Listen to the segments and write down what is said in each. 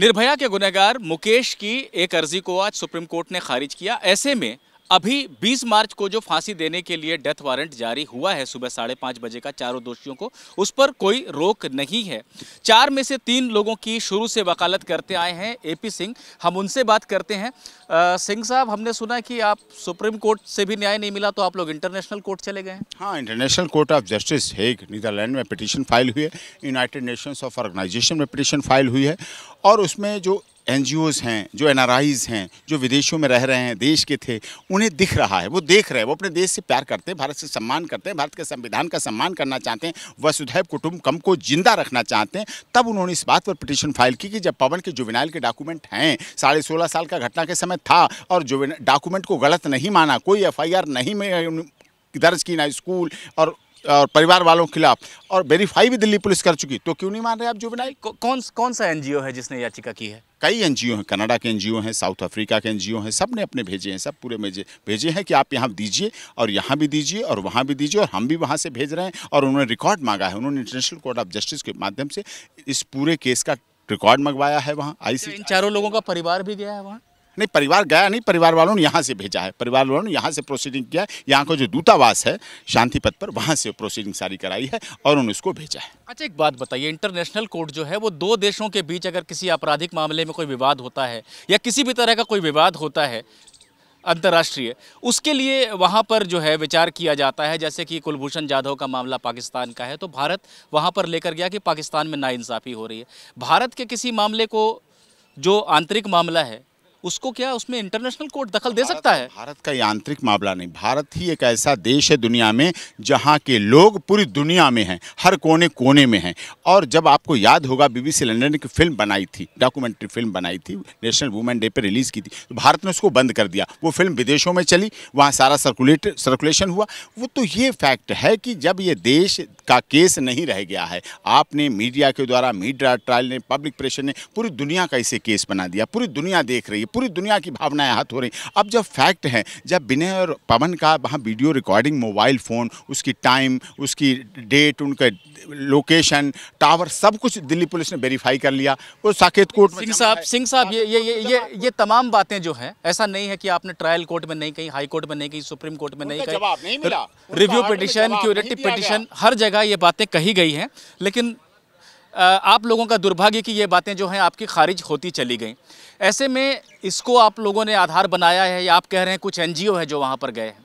निर्भया के गुनहगार मुकेश की एक अर्जी को आज सुप्रीम कोर्ट ने खारिज किया ऐसे में अभी 20 मार्च को जो फांसी देने के लिए डेथ वारंट जारी हुआ है सुबह साढ़े पाँच बजे का चारों दोषियों को उस पर कोई रोक नहीं है चार में से तीन लोगों की शुरू से वकालत करते आए हैं एपी सिंह हम उनसे बात करते हैं सिंह साहब हमने सुना कि आप सुप्रीम कोर्ट से भी न्याय नहीं मिला तो आप लोग इंटरनेशनल कोर्ट चले गए हाँ international court of justice Hague Netherland में पिटिशन फाइल हुई है यूनाइटेड नेशन ऑफ ऑर्गेनाइजेशन में पिटिशन फाइल हुई है और उसमें जो एन हैं जो एन हैं जो विदेशों में रह रहे हैं देश के थे उन्हें दिख रहा है वो देख रहे हैं वो अपने देश से प्यार करते हैं भारत से सम्मान करते हैं भारत के संविधान का सम्मान करना चाहते हैं वसुधैव कम को जिंदा रखना चाहते हैं तब उन्होंने इस बात पर पिटिशन फाइल की कि जब पवन के जुविनाइल के डॉक्यूमेंट हैं साढ़े सोलह साल का घटना के समय था और डॉक्यूमेंट को गलत नहीं माना कोई एफ नहीं दर्ज की ना स्कूल और और परिवार वालों के खिलाफ और वेरीफाई भी दिल्ली पुलिस कर चुकी तो क्यों नहीं मान रहे आप जुबेनाइल कौन कौन सा एनजीओ है जिसने याचिका की है कई एनजीओ हैं कनाडा के एनजीओ हैं साउथ अफ्रीका के एनजीओ हैं सब ने अपने भेजे हैं सब पूरे भेजे भेजे हैं कि आप यहाँ दीजिए और यहाँ भी दीजिए और वहाँ भी दीजिए और हम भी वहाँ से भेज रहे हैं और उन्होंने रिकॉर्ड मांगा है उन्होंने इंटरनेशनल कोर्ट ऑफ जस्टिस के माध्यम से इस पूरे केस का रिकॉर्ड मंगवाया है वहाँ आई तो इन चारों लोगों का परिवार भी गया है वहाँ नहीं परिवार गया नहीं परिवार वालों ने यहाँ से भेजा है परिवार वालों ने यहाँ से प्रोसीडिंग किया है यहाँ का जो दूतावास है शांति पथ पर वहाँ से प्रोसीडिंग सारी कराई है और उन्होंने उसको भेजा है अच्छा एक बात बताइए इंटरनेशनल कोर्ट जो है वो दो देशों के बीच अगर किसी आपराधिक मामले में कोई विवाद होता है या किसी भी तरह का कोई विवाद होता है अंतर्राष्ट्रीय उसके लिए वहाँ पर जो है विचार किया जाता है जैसे कि कुलभूषण जाधव का मामला पाकिस्तान का है तो भारत वहाँ पर लेकर गया कि पाकिस्तान में नाइंसाफ़ी हो रही है भारत के किसी मामले को जो आंतरिक मामला है उसको क्या उसमें इंटरनेशनल कोर्ट दखल दे सकता है भारत का यांत्रिक मामला नहीं भारत ही एक ऐसा देश है दुनिया में जहाँ के लोग पूरी दुनिया में हैं हर कोने कोने में हैं और जब आपको याद होगा बीबीसी लंडन ने फिल्म बनाई थी डॉक्यूमेंट्री फिल्म बनाई थी नेशनल वुमेन डे पर रिलीज़ की थी तो भारत ने उसको बंद कर दिया वो फिल्म विदेशों में चली वहाँ सारा सर्कुलेट सर्कुलेशन हुआ वो तो ये फैक्ट है कि जब ये देश का केस नहीं रह गया है आपने मीडिया के द्वारा मीडिया ट्रायल ने पब्लिक प्रेशर ने पूरी दुनिया का इसे केस बना दिया पूरी दुनिया देख रही है पूरी दुनिया की भावनाएं हाथ हो रही अब जब फैक्ट है जब विनय और पवन का वहाँ वीडियो रिकॉर्डिंग मोबाइल फ़ोन उसकी टाइम उसकी डेट उनका लोकेशन टावर सब कुछ दिल्ली पुलिस ने वेरीफाई कर लिया वो साकेत कोर्ट सिंह साहब सिंह साहब ये ये ये ये ये तमाम बातें जो है ऐसा नहीं है कि आपने ट्रायल कोर्ट में नहीं कही हाई कोर्ट में नहीं कही सुप्रीम कोर्ट में नहीं कही रिव्यू पिटिशन क्यूरेटिव पिटिशन हर जगह ये बातें कही गई हैं लेकिन आप लोगों का दुर्भाग्य कि ये बातें जो हैं आपकी खारिज होती चली गई ऐसे में इसको आप लोगों ने आधार बनाया है या आप कह रहे हैं कुछ एन है जो वहाँ पर गए हैं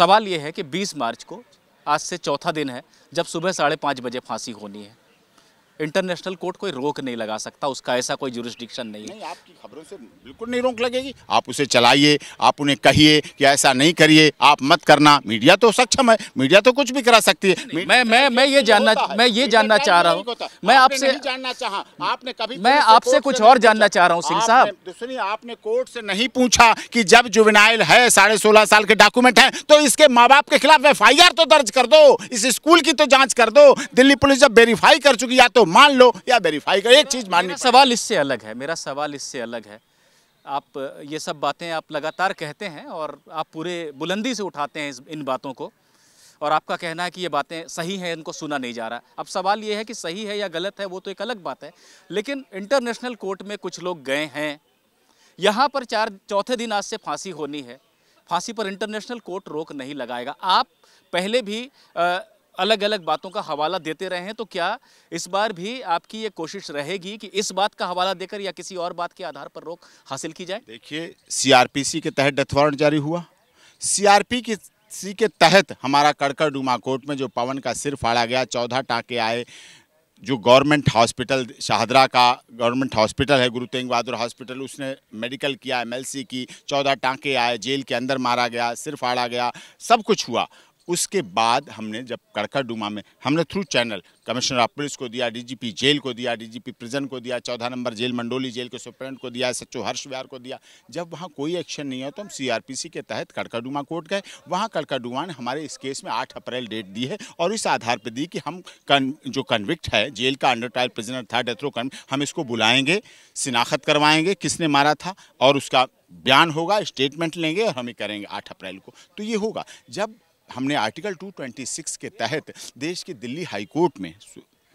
सवाल ये है कि बीस मार्च को आज से चौथा दिन है जब सुबह साढ़े पाँच बजे फांसी होनी है इंटरनेशनल कोर्ट कोई रोक नहीं लगा सकता उसका ऐसा कोई जुरिस्डिक्शन नहीं है आपकी खबरों से बिल्कुल नहीं रोक लगेगी आप उसे चलाइए आप उन्हें कहिए कि ऐसा नहीं करिए आप मत करना मीडिया तो सक्षम है मीडिया तो कुछ भी करा सकती है मैं मैं मैं, मैं ये जानना मैं ये जानना चाह रहा हूँ मैं आपसे जानना चाह आपने कभी मैं आपसे कुछ और जानना चाह रहा हूँ सिंह साहब सुनिए आपने कोर्ट से नहीं पूछा कि जब जुबिनाइल है साढ़े सोलह साल के डॉक्यूमेंट है तो इसके माँ बाप के खिलाफ एफ तो दर्ज कर दो इस स्कूल की तो जाँच कर दो दिल्ली पुलिस जब वेरीफाई कर चुकी या तो तो मान लो या वेरीफाई करो एक चीज़ माननी सवाल इससे अलग है मेरा सवाल इससे अलग है आप ये सब बातें आप लगातार कहते हैं और आप पूरे बुलंदी से उठाते हैं इन बातों को और आपका कहना है कि ये बातें सही हैं इनको सुना नहीं जा रहा अब सवाल ये है कि सही है या गलत है वो तो एक अलग बात है लेकिन इंटरनेशनल कोर्ट में कुछ लोग गए हैं यहाँ पर चार चौथे दिन आज से फांसी होनी है फांसी पर इंटरनेशनल कोर्ट रोक नहीं लगाएगा आप पहले भी आ, अलग अलग बातों का हवाला देते रहे हैं तो क्या इस बार भी आपकी ये कोशिश रहेगी कि इस बात का हवाला देकर या किसी और बात के आधार पर रोक हासिल की जाए देखिए सीआरपीसी के तहत डेथ वारंट जारी हुआ सीआरपी की सी के तहत हमारा कड़कर डुमा कोर्ट में जो पवन का सिर फाड़ा गया चौदह टाके आए जो गवर्नमेंट हॉस्पिटल शाहदरा का गवर्नमेंट हॉस्पिटल है गुरु तेग बहादुर हॉस्पिटल उसने मेडिकल किया एमएलसी की चौदह टांके आए जेल के अंदर मारा गया सिर फाड़ा गया सब कुछ हुआ उसके बाद हमने जब कड़काडूमा में हमने through channel commissioner of police को दिया डीजीपी जेल को दिया डीजीपी प्रिजन को दिया चौदह नंबर जेल मंडोली जेल के सुप्रेंट को दिया सच्चो हर्ष विहार को दिया जब वहाँ कोई एक्शन नहीं है तो हम सीआरपीसी के तहत कड़काडूमा कोर्ट गए वहाँ कड़काडुमा ने हमारे इस केस में आठ अप्रैल डेट दी है और इस आधार पर दी कि हम कन, जो कन्विक्ट है जेल का अंडर ट्रायल प्रिजनर था डेथ रो हम इसको बुलाएंगे शिनाख्त करवाएंगे किसने मारा था और उसका बयान होगा स्टेटमेंट लेंगे और हमें करेंगे आठ अप्रैल को तो ये होगा जब हमने आर्टिकल 226 के तहत देश के दिल्ली हाई कोर्ट में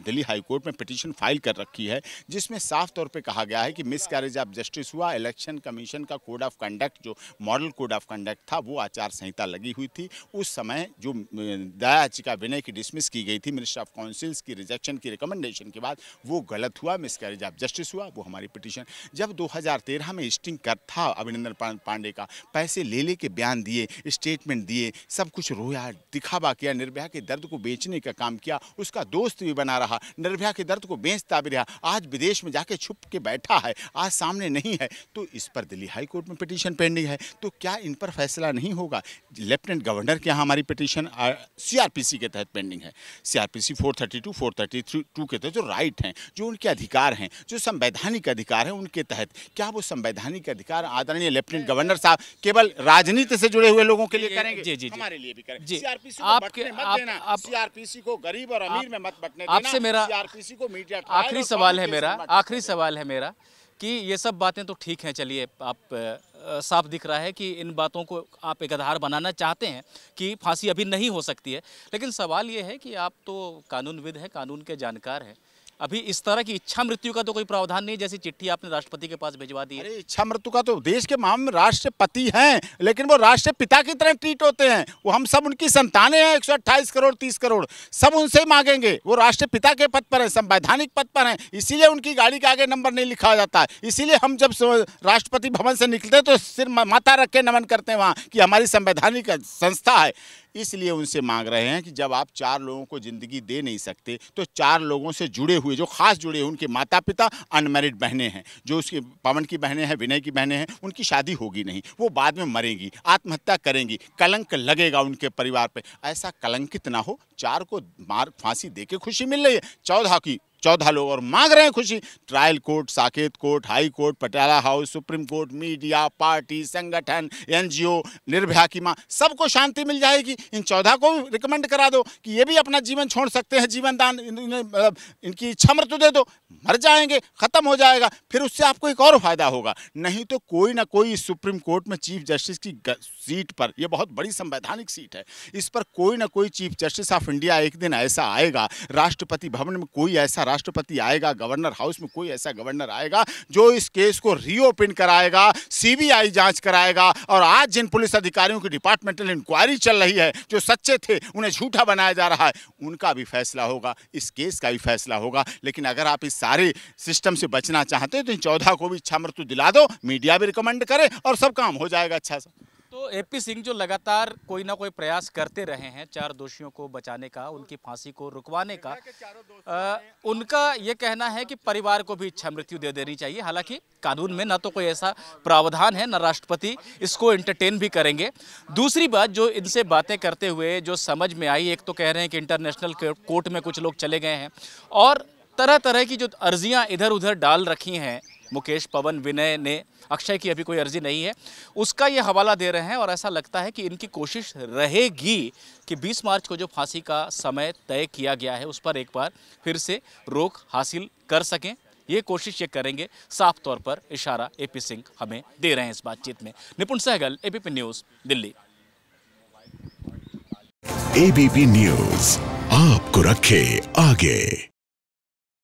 दिल्ली हाईकोर्ट में पिटीशन फाइल कर रखी है जिसमें साफ तौर पर कहा गया है कि मिस कैरेज ऑफ जस्टिस हुआ इलेक्शन कमीशन का कोड ऑफ कंडक्ट जो मॉडल कोड ऑफ कंडक्ट था वो आचार संहिता लगी हुई थी उस समय जो दया याचिका विनय की डिसमिस की गई थी मिनिस्टर ऑफ काउंसिल्स की रिजेक्शन की रिकमेंडेशन के बाद वो गलत हुआ मिस कैरेज ऑफ जस्टिस हुआ वो हमारी पिटीशन जब दो में स्टिंग कर था अभिनंदन पांडे का पैसे ले ले के बयान दिए स्टेटमेंट दिए सब कुछ रोया दिखावा किया निर्भया के दर्द को बेचने का काम किया उसका दोस्त भी बना रहा रहा निर्भया के दर्द को बेचता भी रहा आज विदेश में जाके छुप के बैठा है आज सामने नहीं है तो इस पर दिल्ली हाई कोर्ट में पिटीशन पेंडिंग है तो क्या इन पर फैसला नहीं होगा लेफ्टिनेंट गवर्नर के यहाँ हमारी पिटीशन सीआरपीसी के तहत पेंडिंग है सीआरपीसी 432 432 के तहत जो राइट हैं जो उनके अधिकार हैं जो संवैधानिक अधिकार हैं उनके तहत क्या वो संवैधानिक अधिकार आदरणीय लेफ्टिनेंट गवर्नर साहब केवल राजनीति से जुड़े हुए लोगों के लिए करेंगे जी जी हमारे लिए भी करेंगे सीआरपीसी को मत देना सीआरपीसी को गरीब और अमीर में मत बटने देना आपसे मेरा आखिरी तो सवाल है मेरा आखिरी सवाल है मेरा कि ये सब बातें तो ठीक हैं चलिए आप साफ दिख रहा है कि इन बातों को आप एक आधार बनाना चाहते हैं कि फांसी अभी नहीं हो सकती है लेकिन सवाल ये है कि आप तो कानूनविद हैं कानून के जानकार हैं अभी इस तरह की इच्छा मृत्यु का तो कोई प्रावधान नहीं जैसी चिट्ठी आपने राष्ट्रपति के पास भिजवा दी अरे इच्छा मृत्यु का तो देश के हम राष्ट्रपति हैं लेकिन वो राष्ट्रपिता की तरह ट्रीट होते हैं वो हम सब उनकी संतानें हैं एक करोड़ तीस करोड़ सब उनसे ही मांगेंगे वो राष्ट्रपिता के पद पर है संवैधानिक पद पर है इसीलिए उनकी गाड़ी के आगे नंबर नहीं लिखा जाता है इसीलिए हम जब राष्ट्रपति भवन से निकलते तो सिर्फ माता रख के नमन करते हैं वहाँ कि हमारी संवैधानिक संस्था है इसलिए उनसे मांग रहे हैं कि जब आप चार लोगों को ज़िंदगी दे नहीं सकते तो चार लोगों से जुड़े हुए जो खास जुड़े हुए उनके माता पिता अनमेरिड बहनें हैं जो उसके पवन की बहनें हैं विनय की बहनें हैं उनकी शादी होगी नहीं वो बाद में मरेंगी आत्महत्या करेंगी कलंक लगेगा उनके परिवार पर ऐसा कलंकित ना हो चार को मार फांसी दे के खुशी मिल रही है चौदह की चौदह लोग और मांग रहे हैं खुशी trial court Saket court high court Patiala house supreme court media party संगठन एनजीओ निर्भया की मां सबको शांति मिल जाएगी इन चौदह को भी रिकमेंड करा दो कि ये भी अपना जीवन छोड़ सकते हैं जीवन दान मतलब इन, इनकी इच्छा मृत्यु दे दो मर जाएंगे ख़त्म हो जाएगा फिर उससे आपको एक और फ़ायदा होगा नहीं तो कोई ना कोई सुप्रीम कोर्ट में चीफ जस्टिस की सीट पर यह बहुत बड़ी संवैधानिक सीट है इस पर कोई ना कोई चीफ जस्टिस ऑफ इंडिया एक दिन ऐसा आएगा राष्ट्रपति भवन में कोई ऐसा राष्ट्रपति आएगा गवर्नर हाउस में कोई ऐसा गवर्नर आएगा जो इस केस को रीओपन कराएगा सीबीआई जांच कराएगा और आज जिन पुलिस अधिकारियों की डिपार्टमेंटल इंक्वायरी चल रही है जो सच्चे थे उन्हें झूठा बनाया जा रहा है उनका भी फैसला होगा इस केस का भी फैसला होगा लेकिन अगर आप इस सारे सिस्टम से बचना चाहते हो तो इन चौदह को भी इच्छा मृत्यु दिला दो मीडिया भी रिकमेंड करे और सब काम हो जाएगा अच्छा सा तो एपी सिंह जो लगातार कोई ना कोई प्रयास करते रहे हैं चार दोषियों को बचाने का उनकी फांसी को रुकवाने का आ, उनका ये कहना है कि परिवार को भी इच्छा मृत्यु दे देनी चाहिए हालांकि कानून में ना तो कोई ऐसा प्रावधान है ना राष्ट्रपति इसको एंटरटेन भी करेंगे दूसरी बात जो इनसे बातें करते हुए जो समझ में आई एक तो कह रहे हैं कि इंटरनेशनल कोर्ट में कुछ लोग चले गए हैं और तरह तरह की जो अर्जियाँ इधर उधर डाल रखी हैं मुकेश पवन विनय ने अक्षय की अभी कोई अर्जी नहीं है उसका ये हवाला दे रहे हैं और ऐसा लगता है कि इनकी कोशिश रहेगी कि 20 मार्च को जो फांसी का समय तय किया गया है उस पर एक बार फिर से रोक हासिल कर सकें ये कोशिश ये करेंगे साफ तौर पर इशारा एपी सिंह हमें दे रहे हैं इस बातचीत में Nipun Sehgal ABP news Delhi ABP news आपको रखे आगे